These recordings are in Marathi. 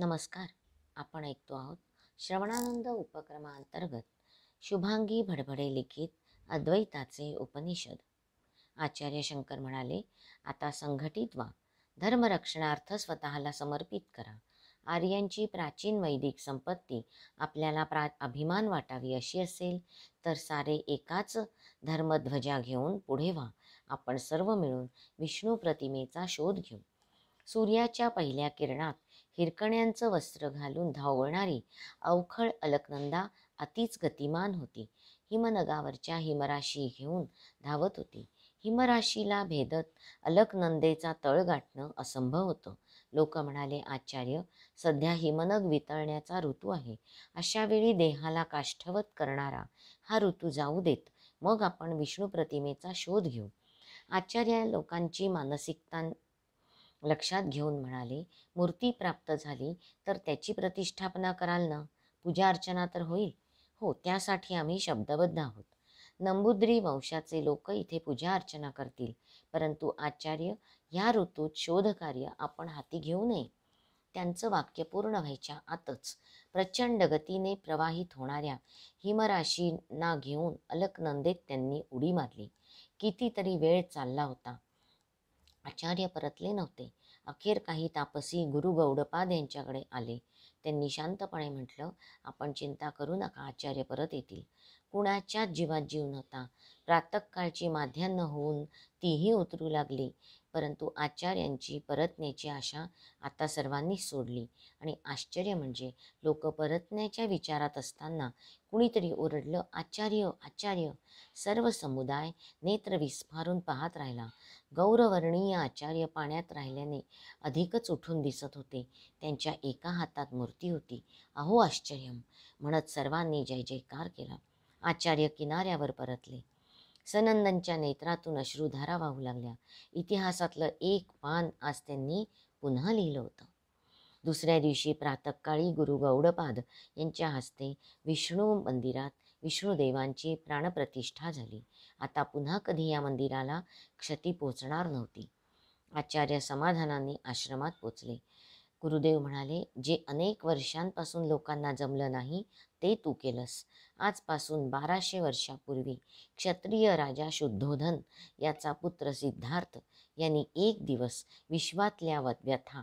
नमस्कार आपण ऐकतो आहोत श्रवणानंद उपक्रमाअंतर्गत शुभांगी भडभडे लिखित अद्वैताचे उपनिषद आचार्य शंकर म्हणाले आता संघटित व्हा धर्मरक्षणार्थ स्वतःला समर्पित करा आर्यांची प्राचीन वैदिक संपत्ती आपल्याला प्रा अभिमान वाटावी अशी असेल तर सारे एकाच धर्मध्वजा घेऊन पुढे व्हा आपण सर्व मिळून विष्णू प्रतिमेचा शोध घेऊ सूर्याच्या पहिल्या किरणात हिरकण्यांचं वस्त्र घालून धावणारी अवखळ अलकनंदा अतिच गतिमान होती हिमनगावरच्या हिमराशी घेऊन धावत होती हिमराशीला भेदत अलकनंदेचा तळ गाठणं असंभव होतं लोक म्हणाले आचार्य सध्या हिमनग वितळण्याचा ऋतू आहे अशा वेळी देहाला काष्ठवत करणारा हा ऋतू जाऊ देत मग आपण विष्णू प्रतिमेचा शोध घेऊ आचार्य लोकांची मानसिकता लक्षात घेऊन म्हणाले मूर्ती प्राप्त झाली तर त्याची प्रतिष्ठापना कराल ना पूजा अर्चना तर होईल हो त्यासाठी आम्ही शब्दबद्ध आहोत नंबुद्री वंशाचे लोक इथे पूजा अर्चना करतील परंतु आचार्य ह्या ऋतूत शोधकार्य आपण हाती घेऊ नये त्यांचं वाक्य पूर्ण व्हायच्या आतच प्रचंड गतीने प्रवाहित होणाऱ्या हिमराशींना घेऊन अलकनंदेत त्यांनी उडी मारली कितीतरी वेळ चालला होता आचार्य परतले नव्हते अखेर काही तापसी गुरु गौडपाद यांच्याकडे आले त्यांनी शांतपणे म्हटलं आपण चिंता करू नका आचार्य परत येतील कुणाच्याच जीवात जीव नव्हता प्रातकाळची माध्यान्न होऊन तीही उतरू लागली परंतु आचार्यांची परतण्याची आशा आता सर्वांनी सोडली आणि आश्चर्य म्हणजे लोक परतण्याच्या विचारात असताना कुणीतरी ओरडलं आचार्य आचार्य सर्व समुदाय नेत्र विस्फारून पाहत राहिला गौरवर्णीय आचार्य पाण्यात राहिल्याने अधिकच उठून दिसत होते त्यांच्या एका हातात मूर्ती होती अहो आश्चर्यम म्हणत सर्वांनी जय जयकार केला आचार्य किनाऱ्यावर परतले सनंदनच्या नेत्रातून अश्रुधारा वाहू लागल्या इतिहासातलं एक पान आज त्यांनी पुन्हा लिहिलं होतं दुसऱ्या दिवशी प्रातकाळी गुरु गौडपाद यांच्या हस्ते विष्णू मंदिरात विष्णुदेवांची प्राणप्रतिष्ठा झाली आता पुन्हा कधी या मंदिराला क्षती पोचणार नव्हती आचार्य समाधानाने आश्रमात पोचले गुरुदेव म्हणाले जे अनेक वर्षांपासून लोकांना जमलं नाही ते तू केलंस आजपासून बाराशे वर्षापूर्वी क्षत्रिय राजा शुद्धोधन याचा पुत्र सिद्धार्थ यांनी एक दिवस विश्वातल्या व्यथा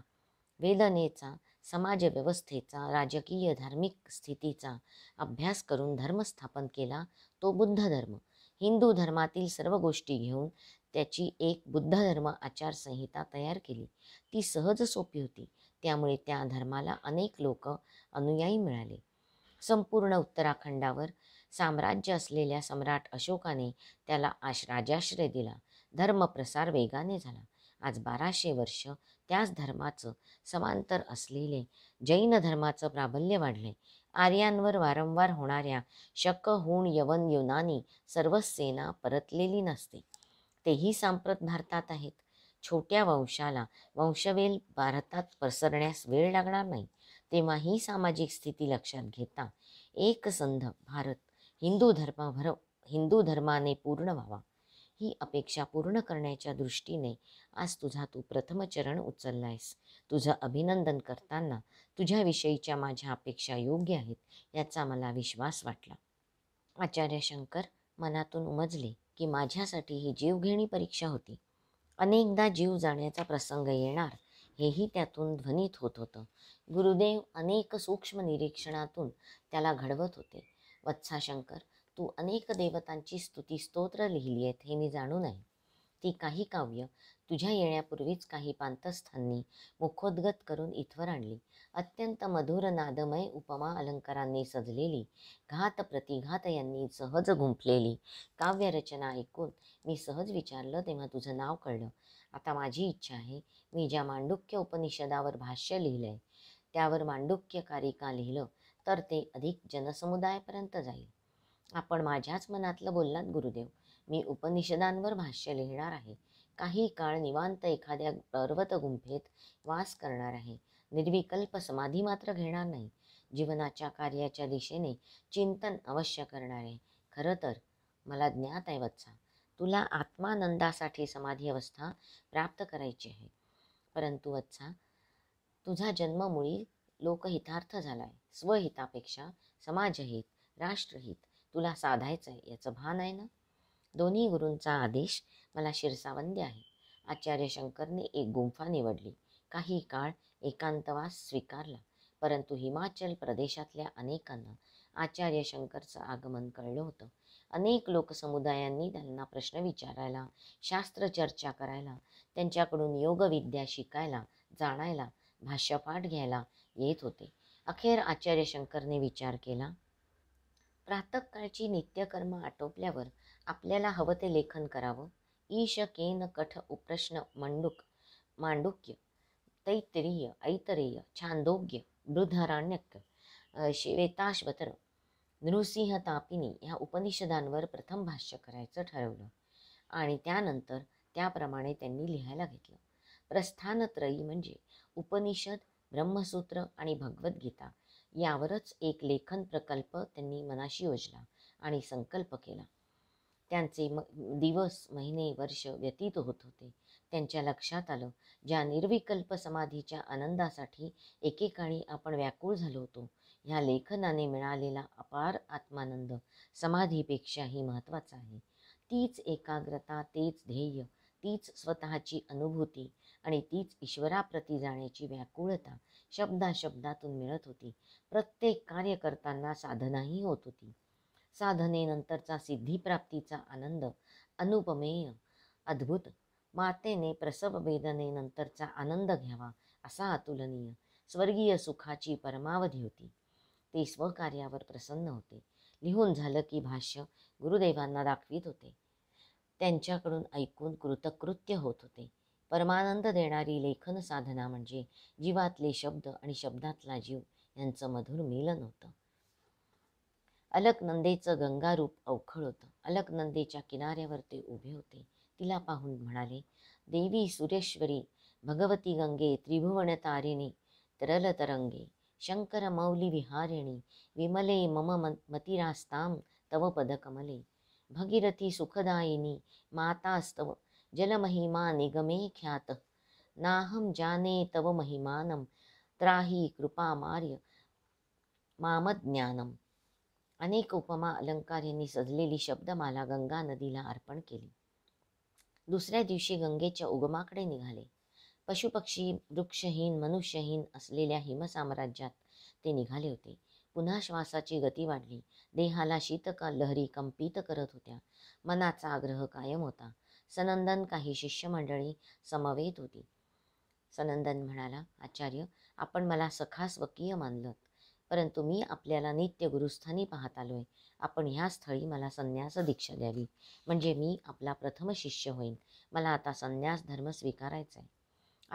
वेदनेचा समाजव्यवस्थेचा राजकीय धार्मिक स्थितीचा अभ्यास करून धर्म स्थापन केला तो बुद्ध धर्म हिंदू धर्मातील सर्व गोष्टी घेऊन त्याची एक बुद्ध धर्म आचारसंहिता तयार केली ती सहज सोपी होती त्यामुळे त्या धर्माला अनेक लोक अनुयायी मिळाले संपूर्ण उत्तराखंडावर साम्राज्य असलेल्या सम्राट अशोकाने त्याला आश राजाश्रय दिला धर्मप्रसार वेगाने झाला आज बाराशे वर्ष त्याच धर्माचं समांतर असलेले जैन धर्माचं प्राबल्य वाढले आर्यांवर वारंवार होणाऱ्या शक हुण यवन युनानी सर्व सेना परतलेली नसते तेही सांप्रत भारतात आहेत छोट्या वंशाला वंशवेल भारतात पसरण्यास वेळ लागणार नाही तेव्हा ही सामाजिक स्थिती लक्षात घेता एकसंध भारत हिंदू धर्माभर हिंदू धर्माने पूर्ण व्हावा ही अपेक्षा पूर्ण करण्याच्या दृष्टीने आज तुझा तू प्रथम चरण उचललायस तुझं अभिनंदन करताना तुझ्याविषयीच्या माझ्या अपेक्षा योग्य आहेत याचा मला विश्वास वाटला आचार्य शंकर मनातून उमजले की माझ्यासाठी ही जीवघेणी परीक्षा होती अनेकदा जीव जाण्याचा प्रसंग येणार हेही त्यातून ध्वनित होत होतं गुरुदेव अनेक सूक्ष्म निरीक्षणातून त्याला घडवत होते वत्साशंकर तू अनेक देवतांची स्तुती स्तोत्र लिहिली आहेत हे मी जाणून आहे ती काही काव्य तुझ्या येण्यापूर्वीच काही पांतस्थांनी मुखोद्गत करून इथवर आणली अत्यंत मधुर नादमय उपमा अलंकारांनी सजलेली घात प्रतिघात यांनी सहज गुंफलेली काव्यरचना ऐकून मी सहज विचारलं तेव्हा तुझं नाव कळलं आता माझी इच्छा आहे मी ज्या मांडुक्य उपनिषदावर भाष्य लिहिलंय त्यावर मांडुक्यकारिका कारिका लिहिलं तर ते अधिक जनसमुदायापर्यंत जाईल आपण माझ्याच मनातलं बोललात गुरुदेव मी उपनिषदांवर भाष्य लिहिणार आहे काही काळ निवांत एखाद्या पर्वत गुंफेत वास करणार आहे निर्विकल्प समाधी मात्र घेणार नाही जीवनाच्या कार्याच्या दिशेने चिंतन अवश्य करणार आहे खरं तर मला ज्ञात आहे वत्सा तुला आत्मानंदासाठी समाधी अवस्था प्राप्त करायची आहे परंतु वत्सा तुझा जन्म मुळी लोकहितार्थ झाला आहे स्वहितापेक्षा समाजहित राष्ट्रहित तुला साधायचं आहे याचं भान आहे ना दोन्ही गुरूंचा आदेश मला शिरसावंदी आहे आचार्य शंकरने एक गुंफा निवडली काही काळ एकांतवास स्वीकारला परंतु हिमाचल प्रदेशातल्या अनेकांना आचार्य शंकरचं आगमन कळलं होतं अनेक लोकसमुदायांनी त्यांना प्रश्न विचारायला शास्त्र चर्चा करायला त्यांच्याकडून योगविद्या शिकायला जाणायला भाष्यपाठ घ्यायला येत होते अखेर आचार्य शंकरने विचार केला प्रातःकाळची नित्यकर्म आटोपल्यावर आपल्याला हवं ते लेखन करावं ईश केन कठ उप्रश्न मांडुक मांडुक्य तैत्रिय ऐतरेय छांदोग्य बृधारण्यक्य श्वेताश्वतर नृसिंह तापिनी ह्या उपनिषदांवर प्रथम भाष्य करायचं ठरवलं आणि त्यानंतर त्याप्रमाणे त्यांनी लिहायला घेतलं प्रस्थानत्रयी म्हणजे उपनिषद ब्रह्मसूत्र आणि भगवद्गीता यावरच एक लेखन प्रकल्प त्यांनी मनाशी योजला आणि संकल्प केला त्यांचे म दिवस महिने वर्ष व्यतीत होत होते त्यांच्या लक्षात आलं ज्या निर्विकल्प समाधीच्या आनंदासाठी एकेकाळी आपण व्याकुळ झालो होतो ह्या लेखनाने मिळालेला अपार आत्मानंद समाधीपेक्षाही महत्त्वाचा आहे तीच एकाग्रता तेच ध्येय तीच स्वतःची अनुभूती आणि तीच ईश्वराप्रती जाण्याची व्याकुळता शब्दाशब्दातून मिळत होती प्रत्येक कार्य करताना साधनाही होत होती साधनेनंतरचा सिद्धीप्राप्तीचा आनंद अनुपमेय अद्भुत मातेने प्रसव वेदनेनंतरचा आनंद घ्यावा असा अतुलनीय स्वर्गीय सुखाची परमावधी होती ते स्वकार्यावर प्रसन्न होते लिहून झालं की भाष्य गुरुदेवांना दाखवित होते त्यांच्याकडून ऐकून कृतकृत्य होत होते परमानंद देणारी लेखन साधना म्हणजे जीवातले शब्द आणि शब्दातला जीव यांचं मधुर मिलन होतं अलकनंदेचं गंगारूप अवखळ होतं अलकनंदेच्या किनाऱ्यावर ते उभे होते तिला पाहून म्हणाले देवी सुरेश्वरी भगवती गंगे त्रिभुवन तारिणी तरल तरंगे शंकर मौली विहारिणी विमले मम मतिरास्ताम तव पदकमले भगीरथी सुखदायिनी मातास्तव जलमहिमा निगमे ख्यात नाहम जाने तव महिमानम त्राही कृपामार्य मामज्ञानम अनेक उपमा अलंकार यांनी सजलेली शब्दमाला गंगा नदीला अर्पण केली दुसऱ्या दिवशी गंगेच्या उगमाकडे निघाले पशुपक्षी वृक्षहीन मनुष्यहीन असलेल्या हिमसाम्राज्यात ते निघाले होते पुन्हा श्वासाची गती वाढली देहाला शीतका लहरी कंपित करत होत्या मनाचा आग्रह कायम होता सनंदन काही शिष्य मंडळी समवेत होती सनंदन म्हणाला आचार्य आपण मला सखा स्वकीय मानलं परंतु मी आपल्याला नित्य गुरुस्थानी पाहत आलो आपण ह्या स्थळी मला संन्यास दीक्षा द्यावी म्हणजे मी आपला प्रथम शिष्य होईन मला आता संन्यास धर्म स्वीकारायचा आहे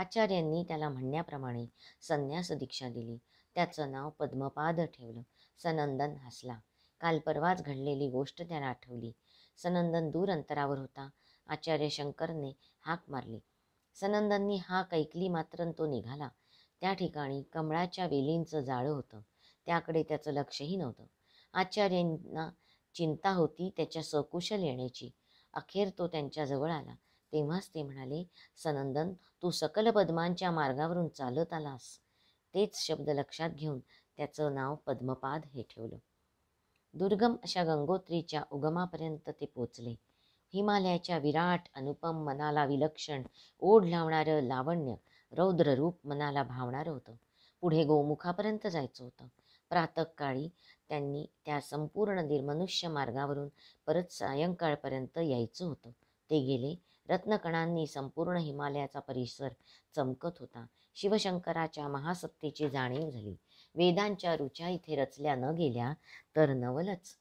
आचार्यांनी त्याला म्हणण्याप्रमाणे संन्यास दीक्षा दिली त्याचं नाव पद्मपाद ठेवलं सनंदन हसला काल परवाच घडलेली गोष्ट त्याला आठवली सनंदन दूर अंतरावर होता आचार्य शंकरने हाक मारली सनंदांनी हाक ऐकली मात्र तो निघाला त्या ठिकाणी कमळाच्या वेलींचं जाळं होतं त्याकडे त्याचं लक्षही नव्हतं आचार्यांना चिंता होती त्याच्या सकुशल येण्याची अखेर तो त्यांच्याजवळ आला तेव्हाच ते म्हणाले सनंदन तू सकल पद्मांच्या मार्गावरून चालत आलास तेच शब्द लक्षात घेऊन त्याचं नाव पद्मपाद हे ठेवलं दुर्गम अशा गंगोत्रीच्या उगमापर्यंत ते पोचले हिमालयाच्या विराट अनुपम मनाला विलक्षण ओढ लावणारं लावण्य रौद्ररूप मनाला भावणारं होतं पुढे गोमुखापर्यंत जायचं होतं प्रातकाळी त्यांनी त्या संपूर्ण निर्मनुष्य मार्गावरून परत सायंकाळपर्यंत यायचं होतं ते गेले रत्नकणांनी संपूर्ण हिमालयाचा परिसर चमकत होता शिवशंकराच्या महासत्तेची जाणीव झाली वेदांच्या रुचा इथे रचल्या न गेल्या तर नवलच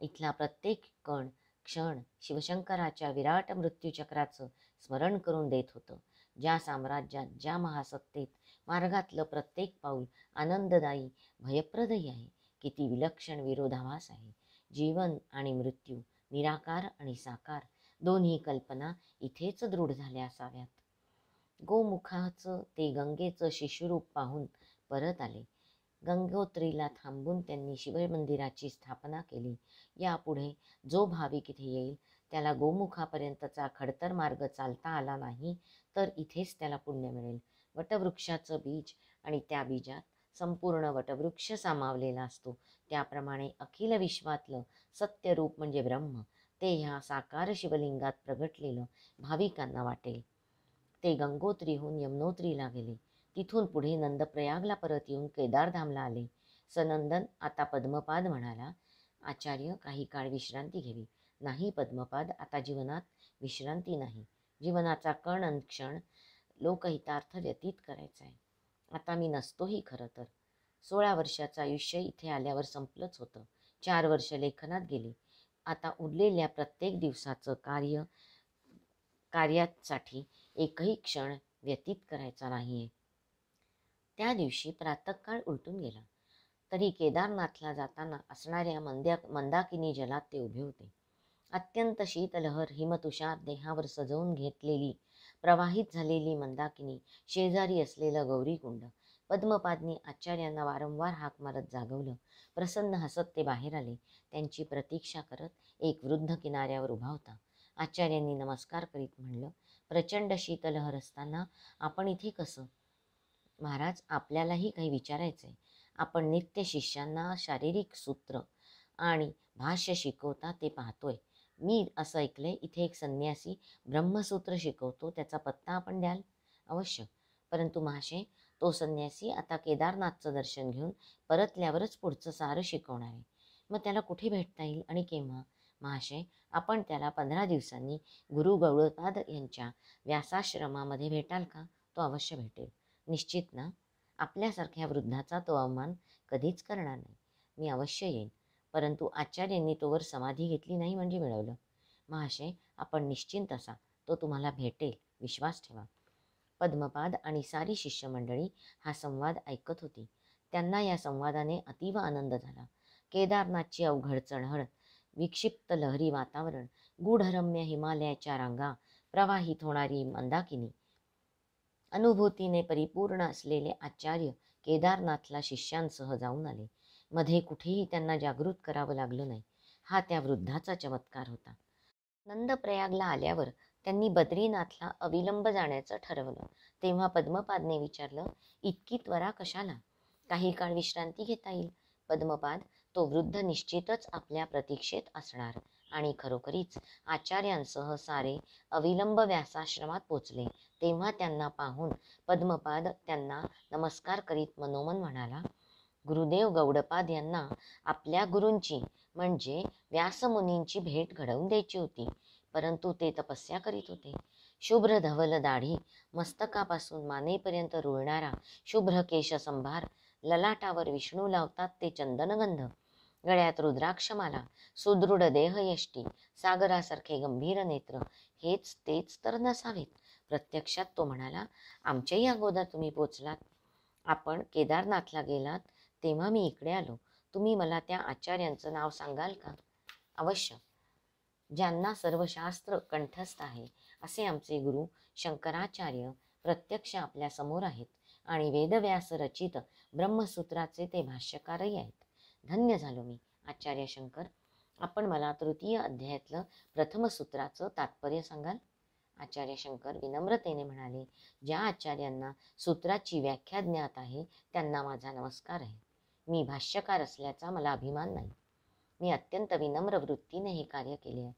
इथला प्रत्येक कण क्षण शिवशंकराच्या विराट मृत्यूचक्राचं स्मरण करून देत होतं ज्या साम्राज्यात ज्या महासत्तेत मार्गातलं प्रत्येक पाऊल आनंददायी भयप्रदही आहे किती विलक्षण विरोधाभास आहे जीवन आणि मृत्यू निराकार आणि साकार दोन्ही कल्पना इथेच दृढ झाल्या असाव्यात गोमुखाचं ते गंगेचं शिशुरूप पाहून परत आले गंगोत्रीला थांबून त्यांनी शिवमंदिराची स्थापना केली यापुढे जो भाविक इथे येईल त्याला गोमुखापर्यंतचा खडतर मार्ग चालता आला नाही तर इथेच त्याला पुण्य मिळेल वटवृक्षाचं बीज आणि त्या बीजात संपूर्ण वटवृक्ष सामावलेला असतो त्याप्रमाणे अखिल विश्वातलं सत्यरूप म्हणजे ब्रह्म ते ह्या साकार शिवलिंगात प्रगटलेलं भाविकांना वाटेल ते गंगोत्रीहून यमनोत्रीला गेले तिथून पुढे नंदप्रयागला परत येऊन केदारधामला आले सनंदन आता पद्मपाद म्हणाला आचार्य काही काळ विश्रांती घ्यावी नाही पद्मपाद आता जीवनात विश्रांती नाही जीवनाचा कण अन क्षण लोकहितार्थ व्यतीत करायचा आहे आता मी नसतोही खरं तर सोळा वर्षाचं आयुष्य इथे आल्यावर संपलंच होतं चार वर्ष लेखनात गेली आता उरलेल्या प्रत्येक दिवसाचं कार्य कार्यासाठी एकही क्षण व्यतीत करायचा नाही आहे त्या दिवशी प्रातकाळ उलटून गेला तरी केदारनाथला जाताना असणाऱ्या मंद्या मंदाकिनी जलात ते उभे होते अत्यंत शीतलहर हिमतुषार देहावर सजवून घेतलेली प्रवाहित झालेली मंदाकिनी शेजारी असलेलं गौरीकुंड पद्मपादनी आचार्यांना वारंवार हाक मारत जागवलं प्रसन्न हसत ते बाहेर आले त्यांची प्रतीक्षा करत एक वृद्ध किनाऱ्यावर उभा होता आचार्यांनी नमस्कार करीत म्हणलं प्रचंड शीतलहर असताना आपण इथे कसं महाराज आपल्यालाही काही विचारायचं आहे आपण नित्य शिष्यांना शारीरिक सूत्र आणि भाष्य शिकवता ते पाहतोय मी असं आहे इथे एक संन्यासी ब्रह्मसूत्र शिकवतो त्याचा पत्ता आपण द्याल अवश्य परंतु महाशय तो संन्यासी आता केदारनाथचं दर्शन घेऊन परतल्यावरच पुढचं सारं शिकवणार आहे मग त्याला कुठे भेटता येईल आणि केव्हा महाशय आपण त्याला पंधरा दिवसांनी गुरु गौळपाद यांच्या व्यासाश्रमामध्ये भेटाल का तो अवश्य भेटेल निश्चित ना आपल्यासारख्या वृद्धाचा तो अवमान कधीच करणार नाही मी अवश्य येईन परंतु आचार्यांनी तोवर समाधी घेतली नाही म्हणजे मिळवलं महाशय आपण निश्चिंत असा तो तुम्हाला भेटेल विश्वास ठेवा पद्मपाद आणि सारी शिष्यमंडळी हा संवाद ऐकत होती त्यांना या संवादाने अतीव आनंद झाला केदारनाथची अवघड चढहळ विक्षिप्त लहरी वातावरण गूढरम्य हिमालयाच्या रांगा प्रवाहित होणारी मंदाकिनी अनुभूतीने परिपूर्ण असलेले आचार्य केदारनाथला शिष्यांसह जाऊन आले मध्ये कुठेही त्यांना जागृत करावं लागलं नाही हा त्या वृद्धाचा चमत्कार होता नंदप्रयागला आल्यावर त्यांनी बद्रीनाथला अविलंब जाण्याचं ठरवलं तेव्हा पद्मपादने विचारलं इतकी त्वरा कशाला काही काळ विश्रांती घेता येईल पद्मपाद तो वृद्ध निश्चितच आपल्या प्रतीक्षेत असणार आणि खरोखरीच आचार्यांसह सारे अविलंब व्यासाश्रमात पोचले तेव्हा त्यांना पाहून पद्मपाद त्यांना नमस्कार करीत मनोमन म्हणाला गुरुदेव गौडपाद यांना आपल्या गुरूंची म्हणजे व्यासमुनींची भेट घडवून द्यायची होती परंतु ते तपस्या करीत होते शुभ्र धवल दाढी मस्तकापासून मानेपर्यंत रुळणारा शुभ्र केशसंभार ललाटावर विष्णू लावतात ते चंदनगंध गळ्यात रुद्राक्षमाला सुदृढ देहयष्टी सागरासारखे गंभीर नेत्र हेच तेच तर नसावेत प्रत्यक्षात तो म्हणाला आमच्याही अगोदर तुम्ही पोचलात आपण केदारनाथला गेलात तेव्हा मी इकडे आलो तुम्ही मला त्या आचार्यांचं नाव सांगाल का अवश्य ज्यांना सर्व शास्त्र कंठस्थ आहे असे आमचे गुरु शंकराचार्य प्रत्यक्ष आपल्या समोर आहेत आणि वेदव्यास रचित ब्रह्मसूत्राचे ते भाष्यकारही आहेत धन्य झालो मी आचार्य शंकर आपण मला तृतीय अध्यायातलं प्रथम सूत्राचं तात्पर्य सांगाल आचार्य शंकर विनम्रतेने म्हणाले ज्या आचार्यांना सूत्राची व्याख्या ज्ञात आहे त्यांना माझा नमस्कार आहे मी भाष्यकार असल्याचा मला अभिमान नाही मी अत्यंत विनम्र वृत्तीने हे कार्य केले आहे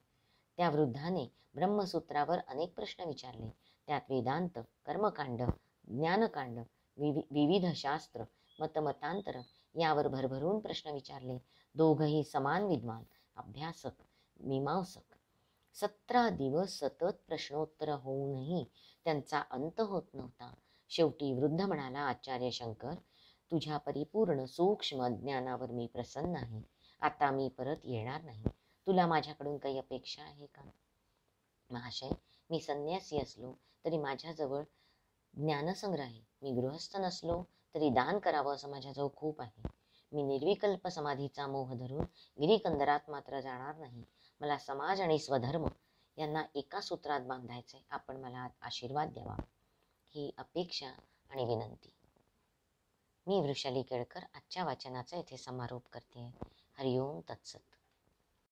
त्या वृद्धाने ब्रह्मसूत्रावर अनेक प्रश्न विचारले त्यात वेदांत कर्मकांड ज्ञानकांड विविध शास्त्र मतमतांतर यावर भरभरून प्रश्न विचारले दोघही समान विद्वान अभ्यासक मीमांसक सतरा दिवस सतत प्रश्नोत्तर होऊनही त्यांचा अंत होत नव्हता शेवटी वृद्ध म्हणाला आचार्य शंकर तुझ्या परिपूर्ण सूक्ष्म ज्ञानावर मी प्रसन्न आहे आता मी परत येणार नाही तुला माझ्याकडून काही अपेक्षा आहे का महाशय मी संन्यासी असलो तरी माझ्याजवळ ज्ञानसंग्रह आहे मी गृहस्थ नसलो तरी दान करावं असं माझ्याजवळ खूप आहे मी निर्विकल्प समाधीचा मोह धरून गिरीकंदरात मात्र जाणार नाही मला समाज आणि स्वधर्म यांना एका सूत्रात बांधायचे आपण मला आशीर्वाद द्यावा ही अपेक्षा आणि विनंती मी वृषाली केळकर आजच्या वाचनाचा येथे समारोप करते हरिओम तत्सत